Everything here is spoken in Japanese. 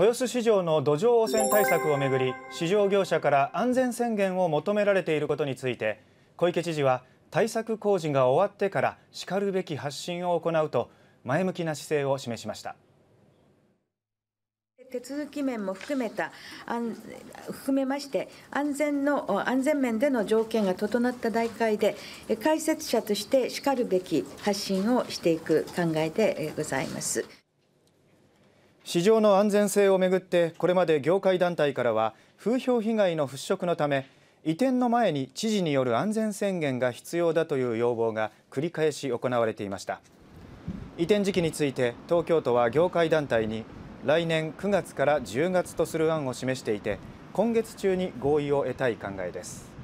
豊洲市場の土壌汚染対策をめぐり市場業者から安全宣言を求められていることについて小池知事は対策工事が終わってからしかるべき発信を行うと前向きな姿勢を示しました。手続き面も含めた、含めまして、安全の、安全面での条件が整った大会で、解説者としてしかるべき発信をしていく考えでございます。市場の安全性をめぐってこれまで業界団体からは風評被害の払拭のため移転の前に知事による安全宣言が必要だという要望が繰り返し行われていました移転時期について東京都は業界団体に来年9月から10月とする案を示していて今月中に合意を得たい考えです